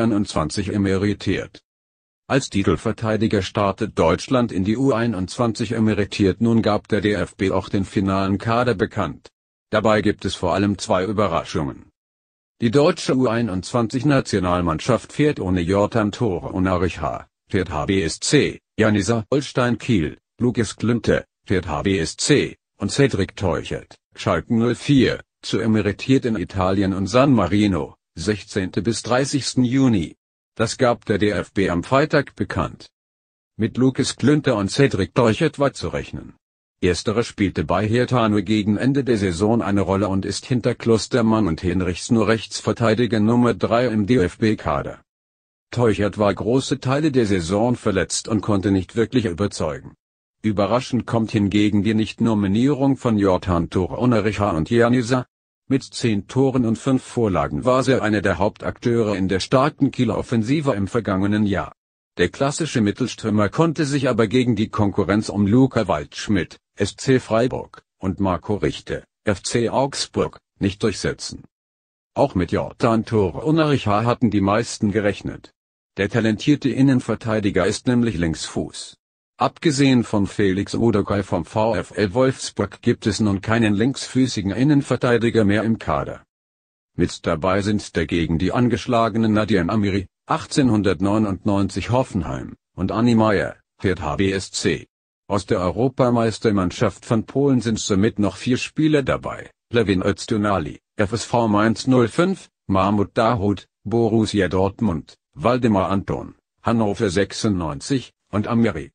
U21 emeritiert. Als Titelverteidiger startet Deutschland in die U21 emeritiert. Nun gab der DFB auch den finalen Kader bekannt. Dabei gibt es vor allem zwei Überraschungen. Die deutsche U21-Nationalmannschaft fährt ohne Jordan Tore und Arich H, fährt HBSC, Janisa Holstein Kiel, Lukas Klünte, fährt HBSC, und Cedric Teuchert, Schalken 04, zu emeritiert in Italien und San Marino. 16. bis 30. Juni. Das gab der DFB am Freitag bekannt. Mit Lukas Klünter und Cedric Teuchert war zu rechnen. Ersterer spielte bei Hertha nur gegen Ende der Saison eine Rolle und ist hinter Klostermann und Henrichs nur Rechtsverteidiger Nummer 3 im DFB-Kader. Teuchert war große Teile der Saison verletzt und konnte nicht wirklich überzeugen. Überraschend kommt hingegen die Nicht-Nominierung von Jordan Torunericha und Janisa, mit zehn Toren und fünf Vorlagen war er einer der Hauptakteure in der starken Kieler Offensive im vergangenen Jahr. Der klassische Mittelstürmer konnte sich aber gegen die Konkurrenz um Luca Waldschmidt, SC Freiburg, und Marco Richter, FC Augsburg, nicht durchsetzen. Auch mit Jordan Tore und Aricha hatten die meisten gerechnet. Der talentierte Innenverteidiger ist nämlich Linksfuß. Abgesehen von Felix Udokai vom VfL Wolfsburg gibt es nun keinen linksfüßigen Innenverteidiger mehr im Kader. Mit dabei sind dagegen die angeschlagenen Nadim Amiri, 1899 Hoffenheim, und Anni Meyer, Herd HBSC. Aus der Europameistermannschaft von Polen sind somit noch vier Spieler dabei, Levin Öztunali, FSV Mainz 05, Mahmoud Dahoud, Borussia Dortmund, Waldemar Anton, Hannover 96, und Amiri.